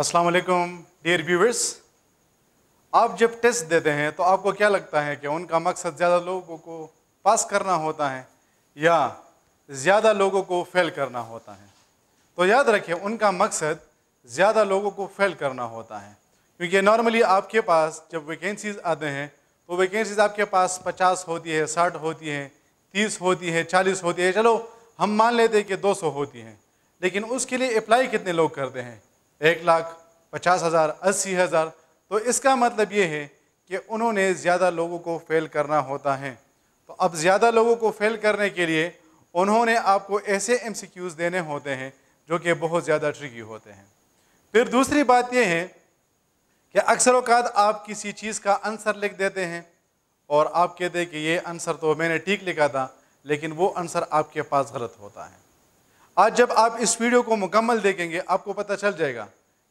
अस्सलाम वालेकुम dear viewers आप जब टेस्ट देते हैं तो आपको क्या लगता है कि उनका मकसद ज़्यादा लोगों को पास करना होता है या ज़्यादा लोगों को फेल करना होता है तो याद रखें उनका मकसद ज़्यादा लोगों को फेल करना होता है क्योंकि नॉर्मली आपके पास जब वैकेंसीज़ आते हैं तो वैकेंसीज़ आपके पास पचास होती है साठ होती हैं तीस होती है चालीस होती है चलो हम मान लेते हैं कि दो सौ होती हैं लेकिन उसके लिए अप्लाई कितने लोग करते हैं एक लाख पचास हज़ार अस्सी हज़ार तो इसका मतलब ये है कि उन्होंने ज़्यादा लोगों को फेल करना होता है तो अब ज़्यादा लोगों को फेल करने के लिए उन्होंने आपको ऐसे एम देने होते हैं जो कि बहुत ज़्यादा ट्रिकी होते हैं फिर दूसरी बात यह है कि अक्सर अवकात आप किसी चीज़ का आंसर लिख देते हैं और आप कहते हैं कि ये आंसर तो मैंने ठीक लिखा था लेकिन वो आंसर आपके पास गलत होता है आज जब आप इस वीडियो को मुकम्मल देखेंगे आपको पता चल जाएगा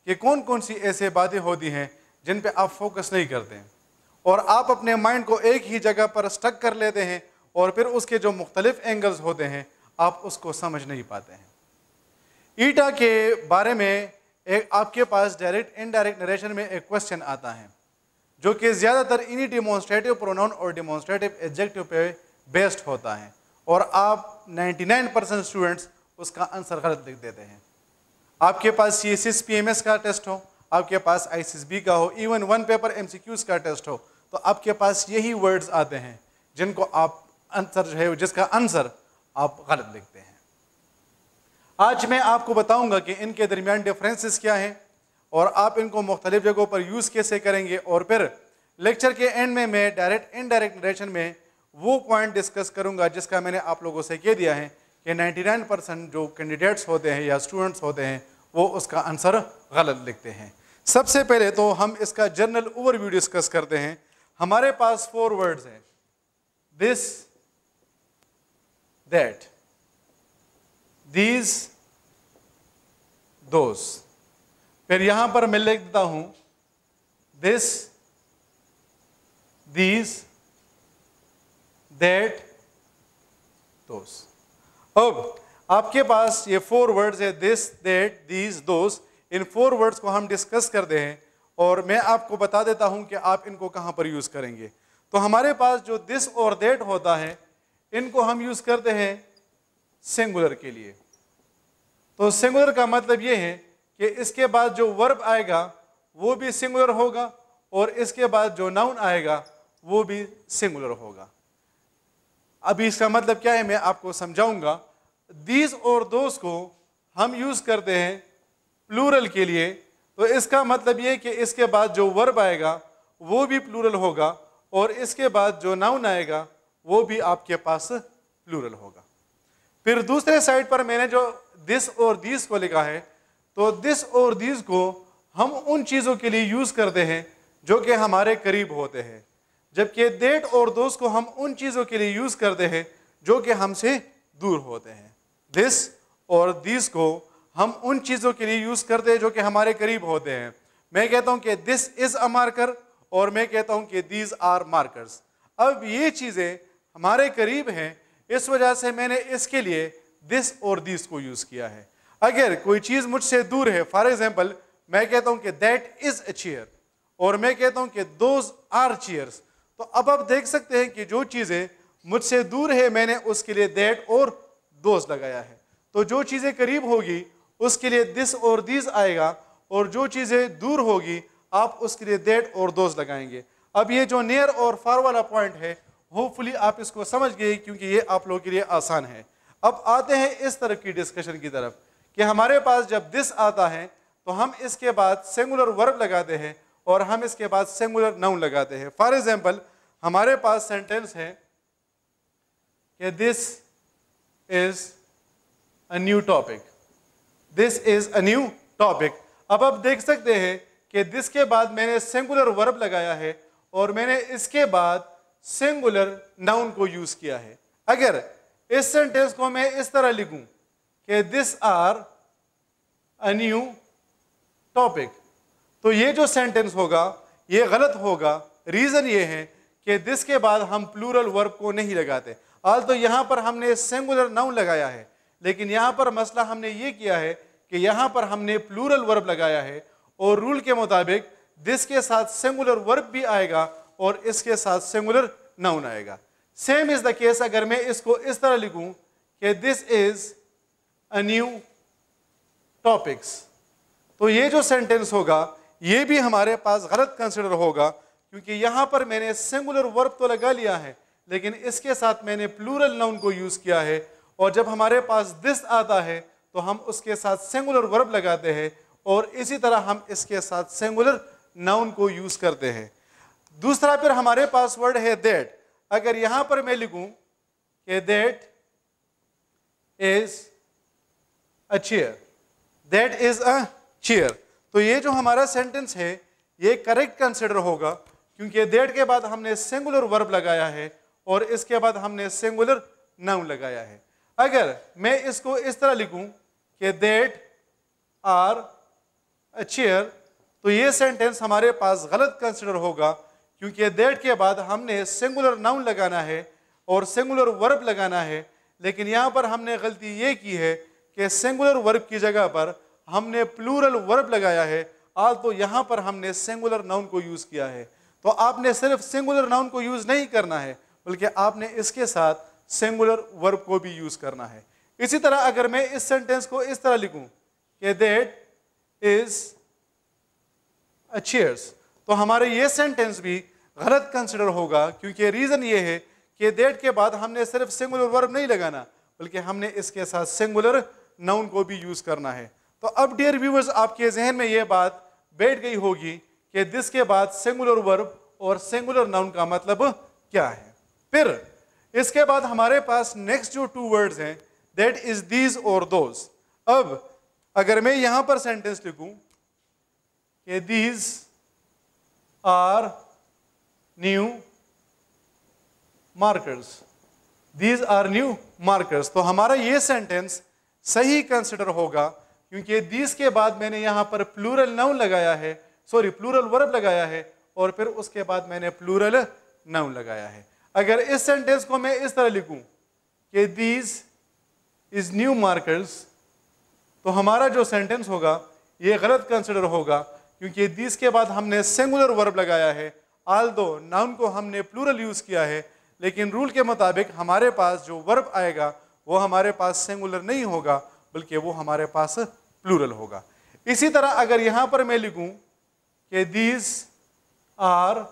कि कौन कौन सी ऐसे बातें होती हैं जिन पे आप फोकस नहीं करते हैं और आप अपने माइंड को एक ही जगह पर स्टक कर लेते हैं और फिर उसके जो मुख्तलिफ एंगल्स होते हैं आप उसको समझ नहीं पाते हैं ईटा के बारे में एक आपके पास डायरेक्ट इनडायरेक्ट नरेशन में एक क्वेश्चन आता है जो कि ज़्यादातर इन्हीं डिमॉन्स्ट्रेटिव प्रोनाउन और डिमॉन्स्ट्रेटिव एडजेक्टिव पे बेस्ड होता है और आप 99 परसेंट स्टूडेंट्स उसका आंसर गलत लिख देते हैं आपके पास सी एस पीएमएस का टेस्ट हो आपके पास आईसीएसबी का हो इवन वन पेपर एमसीक्यूज का टेस्ट हो तो आपके पास यही वर्ड्स आते हैं जिनको आप आंसर जो है जिसका आंसर आप गलत लिखते हैं आज मैं आपको बताऊंगा कि इनके दरमियान डिफरेंसेस क्या हैं और आप इनको मुख्तलिफ जगहों पर यूज़ कैसे करेंगे और फिर लेक्चर के एंड में मैं डायरेक्ट इनडायरेक्ट नरेशन में वो पॉइंट डिस्कस करूंगा जिसका मैंने आप लोगों से कह दिया है कि 99 परसेंट जो कैंडिडेट्स होते हैं या स्टूडेंट्स होते हैं वो उसका आंसर गलत लिखते हैं सबसे पहले तो हम इसका जनरल ओवरव्यू डिस्कस करते हैं हमारे पास फोर वर्ड्स हैं दिस दैट दीज दोस फिर यहां पर मैं लिख देता हूं दिस दीज दैट दोस्त अब आपके पास ये फोर वर्ड्स है दिस दैट दीज दोस्त इन फोर वर्ड्स को हम डिस्कस करते हैं और मैं आपको बता देता हूँ कि आप इनको कहाँ पर यूज़ करेंगे तो हमारे पास जो दिस और देट होता है इनको हम यूज़ करते हैं सिंगुलर के लिए तो सिंगुलर का मतलब ये है कि इसके बाद जो वर्ब आएगा वो भी सिंगुलर होगा और इसके बाद जो नाउन आएगा वो भी सिंगुलर होगा अभी इसका मतलब क्या है मैं आपको समझाऊंगा दीज और दोज को हम यूज़ करते हैं प्लूरल के लिए तो इसका मतलब ये कि इसके बाद जो वर्ब आएगा वो भी प्लूरल होगा और इसके बाद जो नाउन आएगा वो भी आपके पास प्लूरल होगा फिर दूसरे साइड पर मैंने जो दिस और दीज को लिखा है तो दिस और दीज को हम उन चीज़ों के लिए यूज़ करते हैं जो कि हमारे करीब होते हैं जबकि देट और दोस्त को हम उन चीज़ों के लिए यूज़ करते हैं जो कि हमसे दूर होते हैं दिस और दिस को हम उन चीज़ों के लिए यूज़ करते हैं जो कि हमारे करीब होते हैं मैं कहता हूँ कि दिस इज़ अ मार्कर और मैं कहता हूँ कि दीज आर मार्कर्स अब ये चीज़ें हमारे करीब हैं इस वजह से मैंने इसके लिए दिस और दिस को यूज़ किया है अगर कोई चीज़ मुझसे दूर है फॉर एग्जाम्पल मैं कहता हूँ कि दैट इज़ अ चेयर और मैं कहता हूँ कि दोज आर चेयर्स तो अब आप देख सकते हैं कि जो चीज़ें मुझसे दूर है मैंने उसके लिए दैट और दोष लगाया है तो जो चीज़ें करीब होगी उसके लिए दिस और दीज आएगा और जो चीज़ें दूर होगी आप उसके लिए देट और दोष लगाएंगे अब ये जो नियर और फार वाला पॉइंट है होपफुली आप इसको समझ गए क्योंकि ये आप लोगों के लिए आसान है अब आते हैं इस तरफ की डिस्कशन की तरफ कि हमारे पास जब दिस आता है तो हम इसके बाद सेंगुलर वर्ब लगाते हैं और हम इसके बाद सेंगुलर नाउन लगाते हैं फॉर एग्जाम्पल हमारे पास सेंटेंस है कि this is a new topic. This is a new topic. अब आप देख सकते हैं कि दिस के बाद मैंने सिंगुलर वर्ब लगाया है और मैंने इसके बाद सिंगुलर नाउन को यूज किया है अगर इस सेंटेंस को मैं इस तरह लिखूं कि this are a new topic तो ये जो सेंटेंस होगा ये गलत होगा रीज़न ये है कि दिस के बाद हम प्लूरल वर्ब को नहीं लगाते आज तो यहाँ पर हमने सेंगुलर नाउन लगाया है लेकिन यहाँ पर मसला हमने ये किया है कि यहाँ पर हमने प्लूरल वर्ब लगाया है और रूल के मुताबिक दिस के साथ सेंगुलर वर्ब भी आएगा और इसके साथ सेंगुलर नाउन आएगा सेम इज द केस अगर मैं इसको इस तरह लिखूं कि this is a new topics तो ये जो सेंटेंस होगा ये भी हमारे पास गलत कंसिडर होगा क्योंकि यहाँ पर मैंने सिंगुलर वर्ब तो लगा लिया है लेकिन इसके साथ मैंने प्लूरल नाउन को यूज़ किया है और जब हमारे पास दिस आता है तो हम उसके साथ सेंगुलर वर्ब लगाते हैं और इसी तरह हम इसके साथ सेंगुलर नाउन को यूज़ करते हैं दूसरा फिर हमारे पास वर्ड है देट अगर यहाँ पर मैं लिखूँ कि that is a chair that is a chair तो ये जो हमारा सेंटेंस है ये करेक्ट कंसिडर होगा क्योंकि देट के बाद हमने सिंगुलर वर्ब लगाया है और इसके बाद हमने सिंगुलर नाउन लगाया है अगर मैं इसको इस तरह लिखूं कि देट आर अ चेयर तो ये सेंटेंस हमारे पास गलत कंसिडर होगा क्योंकि देट के बाद हमने सिंगुलर नाउन लगाना है और सिंगुलर वर्ब लगाना है लेकिन यहाँ पर हमने गलती ये की है कि सिंगुलर वर्ब की जगह पर हमने प्लूरल वर्ब लगाया है आज तो यहाँ पर हमने सिंगुलर नाउन को यूज़ किया है तो आपने सिर्फ सिंगुलर नाउन को यूज़ नहीं करना है बल्कि आपने इसके साथ सिंगुलर वर्ब को भी यूज करना है इसी तरह अगर मैं इस सेंटेंस को इस तरह लिखूं कि देट इज अचेयर्स तो हमारे ये सेंटेंस भी गलत कंसिडर होगा क्योंकि रीज़न ये है कि देट के बाद हमने सिर्फ सिंगुलर वर्ब नहीं लगाना बल्कि हमने इसके साथ सिंगुलर नाउन को भी यूज़ करना है तो अब डियर व्यूवर्स आपके जहन में यह बात बैठ गई होगी कि दिस के बाद सिंगुलर वर्ब और सिंगुलर नाउन का मतलब क्या है फिर इसके बाद हमारे पास नेक्स्ट जो टू वर्ड्स हैं दैट इज दीज और दोज अब अगर मैं यहां पर सेंटेंस लिखूं कि these are new markers these are new markers तो हमारा ये सेंटेंस सही कंसिडर होगा क्योंकि दीज के बाद मैंने यहां पर प्लूरल नाउ लगाया है सॉरी प्लूरल वर्ब लगाया है और फिर उसके बाद मैंने प्लूरल नाउन लगाया है अगर इस सेंटेंस को मैं इस तरह लिखूं कि दीज इज न्यू मार्कर्स तो हमारा जो सेंटेंस होगा ये गलत कंसिडर होगा क्योंकि दीज के बाद हमने सिंगुलर वर्ब लगाया है आल दो नाउन को हमने प्लूरल यूज़ किया है लेकिन रूल के मुताबिक हमारे पास जो वर्ब आएगा वो हमारे पास सिंगुलर नहीं होगा बल्कि वो हमारे पास प्लूरल होगा इसी तरह अगर यहाँ पर मैं लिखूँ कि दीज आर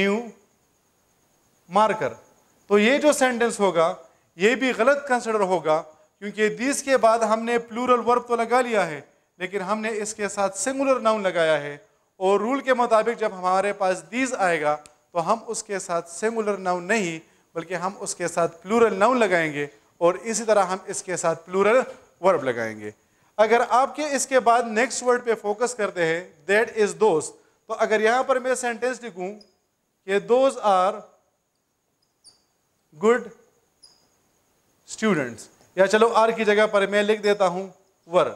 न्यू मार्कर तो ये जो सेंटेंस होगा ये भी गलत कंसिडर होगा क्योंकि दिस के बाद हमने प्लूरल वर्ब तो लगा लिया है लेकिन हमने इसके साथ सिंगुलर नाउन लगाया है और रूल के मुताबिक जब हमारे पास दीज आएगा तो हम उसके साथ सिंगुलर नाउन नहीं बल्कि हम उसके साथ प्लूरल नाउन लगाएंगे और इसी तरह हम इसके साथ प्लूरल वर्ब लगाएंगे अगर आपके इसके बाद नेक्स्ट वर्ड पे फोकस करते हैं दैट इज़ दोस्त तो अगर यहाँ पर मैं सेंटेंस लिखूँ कि दोज आर गुड स्टूडेंट्स या चलो आर की जगह पर मैं लिख देता हूं वर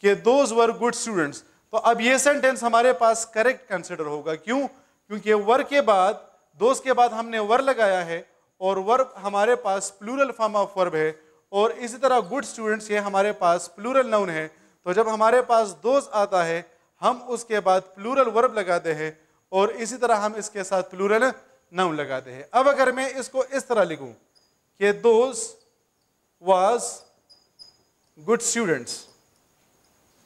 के दोज वर गुड स्टूडेंट्स तो अब ये सेंटेंस हमारे पास करेक्ट कंसिडर होगा क्यों क्योंकि वर के बाद दोज के बाद हमने वर लगाया है और वर्ब हमारे पास प्लूरल फॉर्म ऑफ वर्ब है और इसी तरह गुड स्टूडेंट्स ये हमारे पास प्लूरल नाउन है तो जब हमारे पास दोज आता है हम उसके बाद प्लूरल वर्ब लगाते हैं और इसी तरह हम इसके साथ प्लूरल नाउन लगाते हैं अब अगर मैं इसको इस तरह लिखूं कि दोज वाज गुड स्टूडेंट्स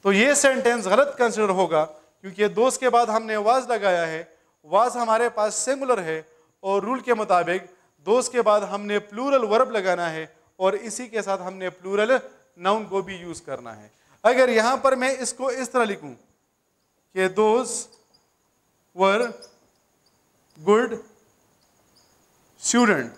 तो ये सेंटेंस गलत कंसिडर होगा क्योंकि दोस्त के बाद हमने वाज लगाया है वाज हमारे पास सिंगुलर है और रूल के मुताबिक दोस्त के बाद हमने प्लूरल वर्ब लगाना है और इसी के साथ हमने प्लूरल नाउन को भी यूज करना है अगर यहां पर मैं इसको इस तरह लिखूं कि दोज वर गुड स्टूडेंट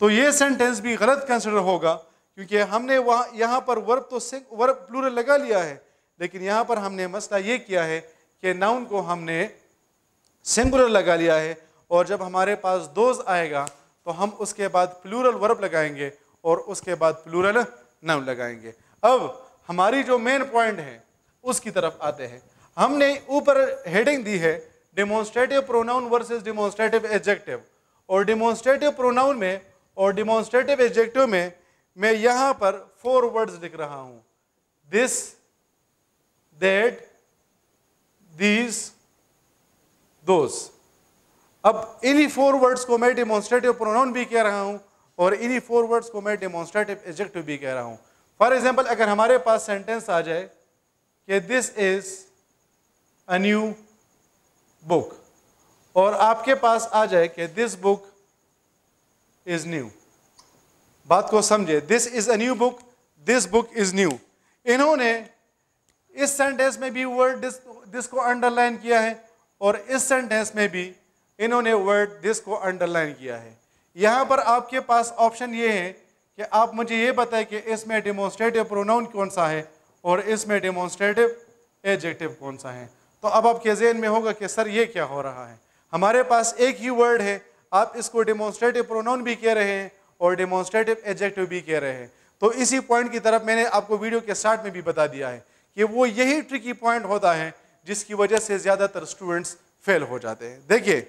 तो ये सेंटेंस भी गलत कंसिडर होगा क्योंकि हमने वहाँ यहाँ पर वर्ब तो वर्ब प्लूरल लगा लिया है लेकिन यहाँ पर हमने मसला ये किया है कि नाउन को हमने सिंगुलर लगा लिया है और जब हमारे पास दोज आएगा तो हम उसके बाद प्लूरल वर्ब लगाएंगे और उसके बाद प्लूरल नाउन लगाएंगे अब हमारी जो मेन पॉइंट है उसकी तरफ आते हैं हमने ऊपर हेडिंग दी है demonstrative pronoun versus demonstrative adjective और डिमोन्स्ट्रेटिव प्रोनाउन में और डिमॉन्स्ट्रेटिव एडजेक्टिव में मैं यहाँ पर फोर वर्ड्स लिख रहा हूँ दिस दैट दीज दोस अब इन्हीं फोर वर्ड्स को मैं डिमोन्स्ट्रेटिव प्रोनाउन भी कह रहा हूँ और इन्हीं फोर वर्ड्स को मैं डिमोन्स्ट्रेटिव एडजेक्टिव भी कह रहा हूँ फॉर एग्जाम्पल अगर हमारे पास सेंटेंस आ जाए कि this is a new book और आपके पास आ जाए कि दिस बुक इज न्यू बात को समझे this is a new book this book is new इन्होंने इस सेंटेंस में भी वर्ड दिस, दिस को अंडरलाइन किया है और इस सेंटेंस में भी इन्होंने वर्ड दिस को अंडरलाइन किया है यहां पर आपके पास ऑप्शन ये है कि आप मुझे ये बताएं कि इसमें डेमोन्स्ट्रेटिव प्रोनाउन कौन सा है और इसमें डेमोन्स्ट्रेटिव एजेक्टिव कौन सा है तो अब आपके जहन में होगा कि सर ये क्या हो रहा है हमारे पास एक ही वर्ड है आप इसको डेमोन्स्ट्रेटिव प्रोनाउन भी कह रहे हैं और डेमोन्स्ट्रेटिव एडजेक्टिव भी कह रहे हैं तो इसी पॉइंट की तरफ मैंने आपको वीडियो के स्टार्ट में भी बता दिया है कि वो यही ट्रिकी पॉइंट होता है जिसकी वजह से ज़्यादातर स्टूडेंट्स फेल हो जाते हैं देखिए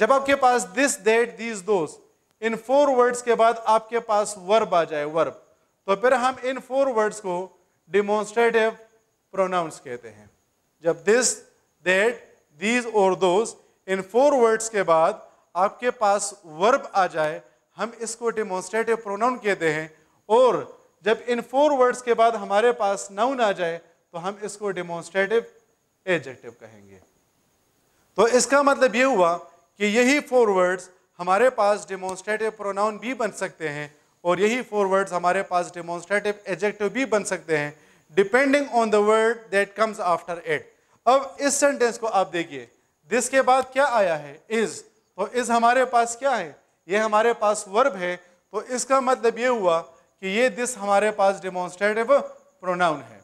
जब आपके पास दिस देट दीज दोस्त इन फोर वर्ड्स के बाद आपके पास वर्ब आ जाए वर्ब तो फिर हम इन फोर वर्ड्स को डिमोन्स्ट्रेटिव प्रोनाउंस कहते हैं जब दिस देट दीज और दोस्त इन फोर वर्ड्स के बाद आपके पास वर्ब आ जाए हम इसको डिमोन्स्ट्रेटिव प्रोनाउन कहते हैं और जब इन फोर वर्ड्स के बाद हमारे पास नाउन आ जाए तो हम इसको डिमोन्स्ट्रेटिव एजेक्टिव कहेंगे तो इसका मतलब ये हुआ कि यही फोर वर्ड्स हमारे पास डिमोन्स्ट्रेटिव प्रोनाउन भी बन सकते हैं और यही फोर वर्ड्स हमारे पास डिमोन्स्ट्रेटिव एजेक्टिव भी बन सकते हैं depending on the word that comes after it अब इस सेंटेंस को आप देखिए दिस के बाद क्या आया है इज तो इज हमारे पास क्या है ये हमारे पास वर्ब है तो इसका मतलब ये हुआ कि ये दिस हमारे पास डिमॉन्स्ट्रेटिव प्रोनाउन है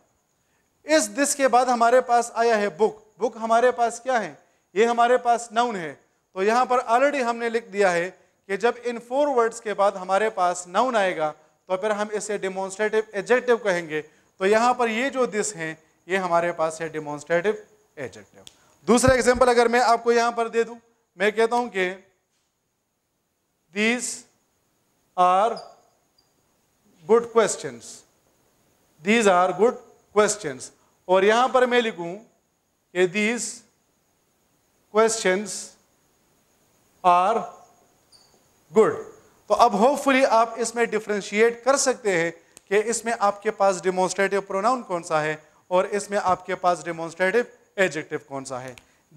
इस दिस के बाद हमारे पास आया है बुक बुक हमारे पास क्या है ये हमारे पास नाउन है तो यहाँ पर ऑलरेडी हमने लिख दिया है कि जब इन फोर वर्ड्स के बाद हमारे पास नाउन आएगा तो फिर हम इसे डिमॉन्स्ट्रेटिव एडजेक्टिव कहेंगे तो यहाँ पर ये जो दिस हैं ये हमारे पास है डिमॉन्स्ट्रेटिव एडजेक्टिव दूसरा एग्जाम्पल अगर मैं आपको यहां पर दे दूं मैं कहता हूं कि these are good question these are good question और यहां पर मैं लिखूं कि दीज क्वेश्चन आर गुड तो अब होपफुली आप इसमें डिफ्रेंशिएट कर सकते हैं कि इसमें आपके पास डिमोन्स्ट्रेटिव प्रोनाउन कौन सा है और इसमें आपके पास डिमोन्स्ट्रेटिव एडजेक्टिव कौन सा है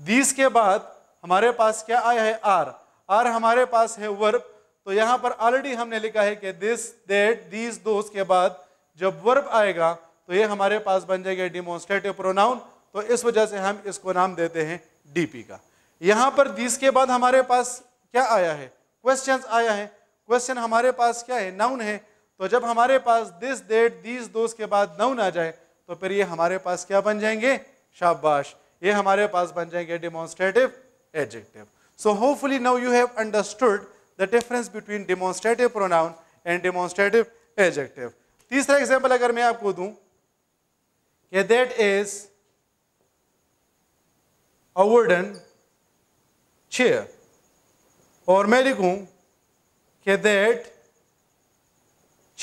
दीस के बाद हमारे पास क्या आया है आर आर हमारे पास है वर्ब तो यहाँ पर ऑलरेडी हमने लिखा है कि दिस देट दीज दोस के बाद जब वर्ब आएगा तो ये हमारे पास बन जाएगा डिमोन्स्ट्रेटिव प्रोनाउन तो इस वजह से हम इसको नाम देते हैं डीपी का यहाँ पर दिस के बाद हमारे पास क्या आया है क्वेश्चन आया है क्वेश्चन हमारे पास क्या है नाउन है तो जब हमारे पास दिस डेट दीज दोस्त के बाद नाउन आ जाए तो फिर ये हमारे पास क्या बन जाएंगे शाबाश ये हमारे पास बन जाएंगे demonstrative adjective so hopefully now you have understood the difference between demonstrative pronoun and demonstrative adjective तीसरा एग्जाम्पल अगर मैं आपको दूं कि that is a wooden chair और मैं लिखूं कि that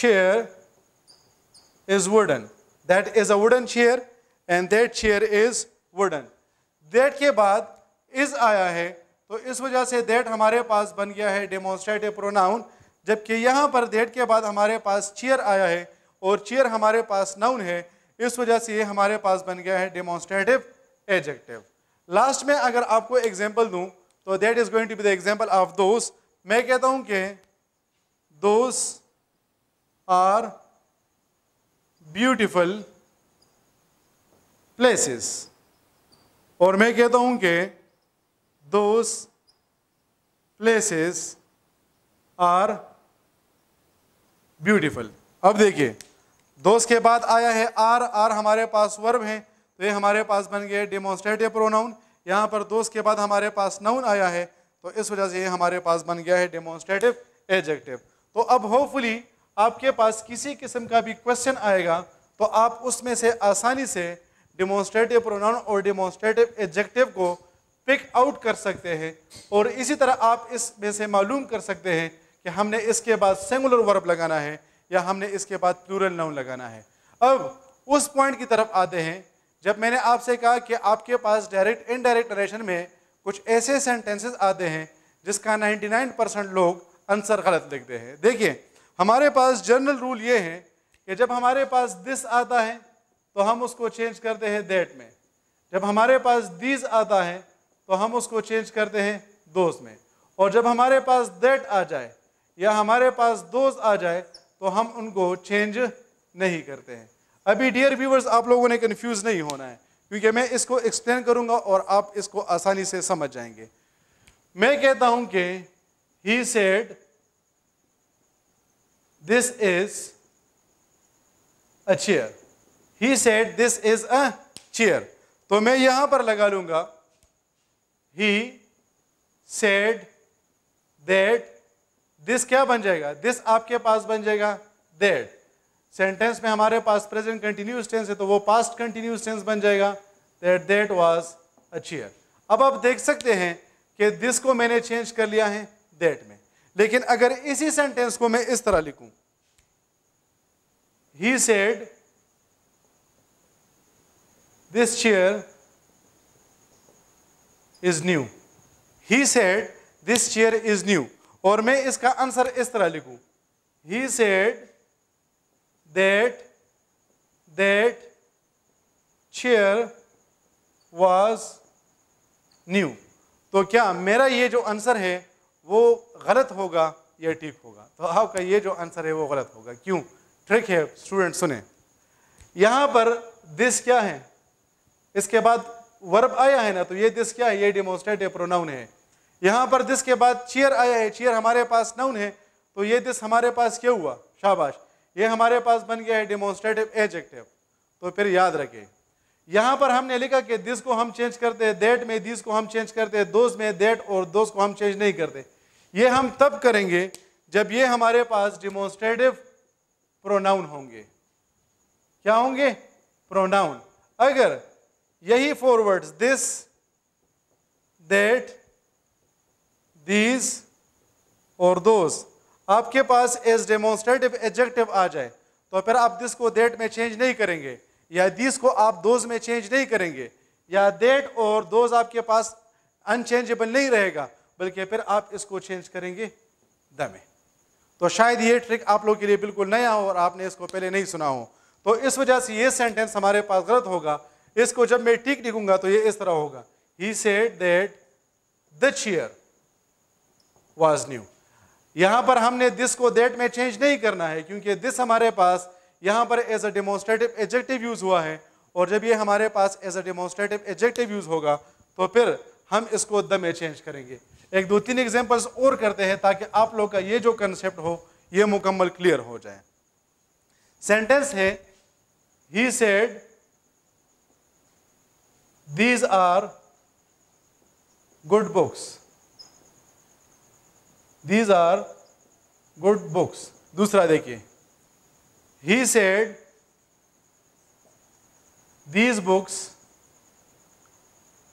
chair is wooden that is a wooden chair and that chair is wooden that के बाद इज आया है तो इस वजह से देट हमारे पास बन गया है डेमोन्स्ट्रेटिव प्रोनाउन जबकि यहाँ पर देट के बाद हमारे पास चेयर आया है और चेयर हमारे पास नाउन है इस वजह से ये हमारे पास बन गया है डेमोन्स्ट्रेटिव एजेक्टिव लास्ट में अगर आपको एग्जाम्पल दूँ तो that is going to be the example of those मैं कहता हूँ कि दोस आर ब्यूटिफुल places और मैं कहता हूं कि दोस places are beautiful अब देखिए दोस्त के बाद आया है आर आर हमारे पास वर्ब है तो ये हमारे पास बन गया डेमोस्ट्रेटिव प्रोनाउन यहाँ पर दोस्त के बाद हमारे पास नाउन आया है तो इस वजह से ये हमारे पास बन गया है डेमोन्स्ट्रेटिव एजेक्टिव तो अब होपफुली आपके पास किसी किस्म का भी क्वेश्चन आएगा तो आप उसमें से आसानी से डिमोन्स्ट्रेटिव प्रोनाउन और डिमोन्स्ट्रेटिव एडजेक्टिव को पिक आउट कर सकते हैं और इसी तरह आप इस में से मालूम कर सकते हैं कि हमने इसके बाद सिंगुलर वर्ब लगाना है या हमने इसके बाद प्लूरल नाउन लगाना है अब उस पॉइंट की तरफ आते हैं जब मैंने आपसे कहा कि आपके पास डायरेक्ट इनडायरेक्ट रिलेशन में कुछ ऐसे सेंटेंसेस आते हैं जिसका 99 परसेंट लोग आंसर गलत लिखते हैं देखिए हमारे पास जनरल रूल ये है कि जब हमारे पास दिस आता है तो हम उसको चेंज करते हैं देट में जब हमारे पास दीज आता है तो हम उसको चेंज करते हैं दोज में और जब हमारे पास देट आ जाए या हमारे पास दोज आ जाए तो हम उनको चेंज नहीं करते हैं अभी डियर व्यूवर्स आप लोगों ने कन्फ्यूज़ नहीं होना है क्योंकि मैं इसको एक्सप्लेन करूंगा और आप इसको आसानी से समझ जाएंगे मैं कहता हूं कि he said this is a chair he said this is a chair तो मैं यहां पर लगा लूंगा ही सेड दैट दिस क्या बन जाएगा दिस आपके पास बन जाएगा दैट सेंटेंस में हमारे पास प्रेजेंट कंटिन्यूस टेंस है तो वो पास्ट कंटिन्यूस टेंस बन जाएगा that that was a chair अब आप देख सकते हैं कि दिस को मैंने चेंज कर लिया है दैट में लेकिन अगर इसी सेंटेंस को मैं इस तरह लिखूं he said this chair is new. He said this chair is new. और मैं इसका आंसर इस तरह लिखूं. He said that that chair was new. तो क्या मेरा ये जो आंसर है वो गलत होगा या ठीक होगा तो आपका ये जो आंसर है वो गलत होगा क्यों ट्रिक है स्टूडेंट सुने यहां पर दिस क्या है इसके बाद वर्ब आया है ना तो ये दिस क्या है ये डिमोन्स्ट्रेटिव प्रोनाउन है यहाँ पर दिस के बाद चेयर आया है चेयर हमारे पास नाउन है तो ये दिस हमारे पास क्या हुआ शाबाश ये हमारे पास बन गया है डिमोन्स्ट्रेटिव एजेक्टिव तो फिर याद रखें यहाँ पर हमने लिखा कि दिस को हम चेंज करते हैं देट में दिस को हम चेंज करते हैं दोस्त में देट और दोस्त को हम चेंज नहीं करते ये हम तब करेंगे जब ये हमारे पास डिमोन्स्ट्रेटिव प्रोनाउन होंगे क्या होंगे प्रोनाउन अगर यही फॉरवर्ड्स दिस दैट दीज और दोज आपके पास एज डेमोन्स्ट्रेटिव एडजेक्टिव आ जाए तो फिर आप दिस को देट में चेंज नहीं करेंगे या दिस को आप दोज में चेंज नहीं करेंगे या देट और दोज आपके पास अनचेंजेबल नहीं रहेगा बल्कि फिर आप इसको चेंज करेंगे द में तो शायद ये ट्रिक आप लोग के लिए बिल्कुल नया हो और आपने इसको पहले नहीं सुना हो तो इस वजह से ये सेंटेंस हमारे पास गलत होगा इसको जब मैं ठीक लिखूंगा तो ये इस तरह होगा he said that the chair was new यहां पर हमने दिस को देट में चेंज नहीं करना है क्योंकि दिस हमारे पास यहां पर as a demonstrative adjective use हुआ है और जब ये हमारे पास as a demonstrative adjective use होगा तो फिर हम इसको द में चेंज करेंगे एक दो तीन एग्जाम्पल्स और करते हैं ताकि आप लोग का ये जो कंसेप्ट हो ये मुकम्मल क्लियर हो जाए सेंटेंस है he said These are good books. These are good books. दूसरा देखिए He said these books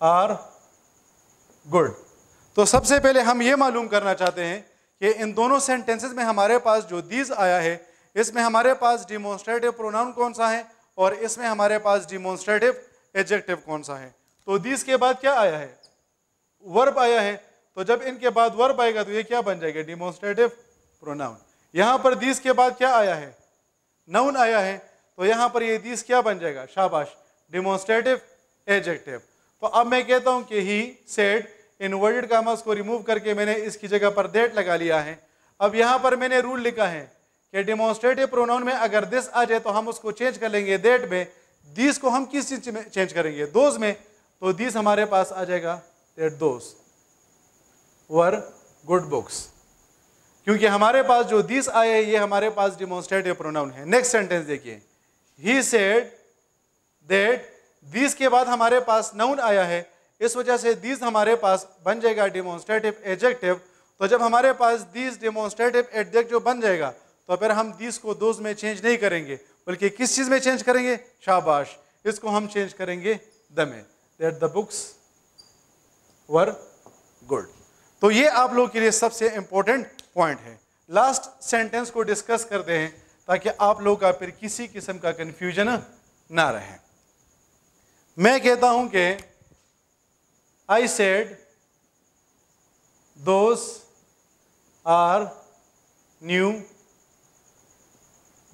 are good. तो सबसे पहले हम ये मालूम करना चाहते हैं कि इन दोनों सेंटेंसेस में हमारे पास जो दीज आया है इसमें हमारे पास डिमोन्स्ट्रेटिव प्रोनाउन कौन सा है और इसमें हमारे पास डिमोन्स्ट्रेटिव एडजेक्टिव कौन सा है तो दिस के बाद क्या आया है वर्ब आया है तो जब इनके बाद वर्ब आएगा तो ये क्या बन जाएगा डिमोन्स्ट्रेटिव प्रोनाउन यहां पर दिस के बाद क्या आया है नाउन आया है तो यहां पर ये दिस क्या बन जाएगा शाबाश डिमोन्स्ट्रेटिव एडजेक्टिव तो अब मैं कहता हूं कि ही सेड इनवर्टेड कामर्स को रिमूव करके मैंने इसकी जगह पर देट लगा लिया है अब यहां पर मैंने रूल लिखा है कि डिमोन्स्ट्रेटिव प्रोनाउन में अगर दिस आ जाए तो हम उसको चेंज कर लेंगे देट में दीस को हम किस चीज में चेंज करेंगे दोज में तो दीस हमारे पास आ जाएगा that those were good books क्योंकि हमारे पास जो दिस आए ये हमारे पास डिमोन्स्ट्रेटिव प्रोनाउन है नेक्स्ट सेंटेंस देखिए ही सेड दैट दिस के बाद हमारे पास नाउन आया है इस वजह से दिस हमारे पास बन जाएगा डिमोन्स्ट्रेटिव एजेक्टिव तो जब हमारे पास दिस डिमोन्स्ट्रेटिव एडजेक्टिव बन जाएगा तो फिर हम दिस को दोज में चेंज नहीं करेंगे बल्कि किस चीज़ में चेंज करेंगे शाबाश इसको हम चेंज करेंगे द में that the books were good तो ये आप लोगों के लिए सबसे इम्पोर्टेंट पॉइंट है लास्ट सेंटेंस को डिस्कस करते हैं ताकि आप लोग का फिर किसी किस्म का कन्फ्यूजन ना रहे मैं कहता हूं कि I said those are new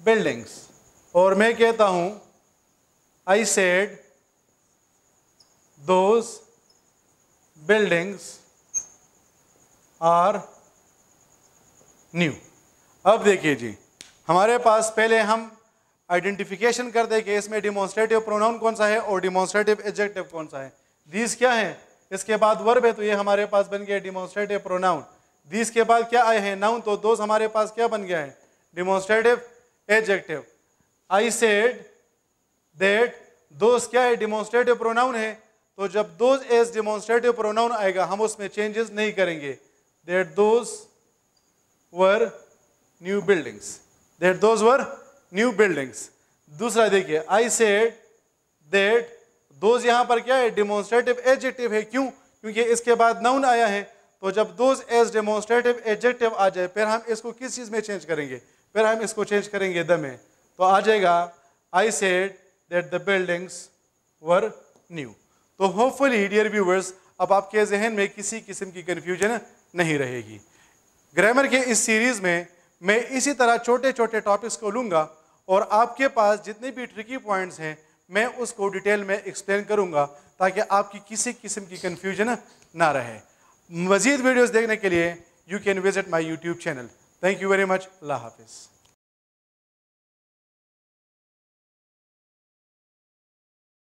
buildings और मैं कहता हूं I said those buildings are new अब देखिए जी हमारे पास पहले हम आइडेंटिफिकेशन कर दे कि इसमें डिमॉन्स्ट्रेटिव प्रोनाउन कौन सा है और डिमोन्स्ट्रेटिव एडजेक्टिव कौन सा है दीज क्या है इसके बाद वर्ब है तो ये हमारे पास बन गया डिमोन्स्ट्रेटिव प्रोनाउन दीज के बाद क्या आए हैं नाउन तो दोस्त हमारे पास क्या बन गया है demonstrative adjective I said that those क्या है डिमोन्स्ट्रेटिव प्रोनाउन है तो जब दोज एज डिमोन्स्ट्रेटिव प्रोनाउन आएगा हम उसमें चेंजेस नहीं करेंगे that those were new buildings that those were new buildings दूसरा देखिए आई सेड दैट दोज यहां पर क्या है डिमोन्स्ट्रेटिव एडजेक्टिव है क्यों क्योंकि इसके बाद नाउन आया है तो जब दोज एज डेमोन्स्ट्रेटिव एजेक्टिव आ जाए फिर हम इसको किस चीज़ में चेंज करेंगे फिर हम इसको चेंज करेंगे द में तो आ जाएगा I said that the buildings were new तो होपफुली डियर व्यूवर्स अब आपके जहन में किसी किस्म की कन्फ्यूजन नहीं रहेगी ग्रामर के इस सीरीज़ में मैं इसी तरह छोटे छोटे टॉपिक्स को लूँगा और आपके पास जितने भी ट्रिकी पॉइंट्स हैं मैं उसको डिटेल में एक्सप्लेन करूँगा ताकि आपकी किसी किस्म की कन्फ्यूजन ना रहे मज़ीद वीडियोज़ देखने के लिए you can visit my YouTube channel thank you very much अल्लाह हाफिज़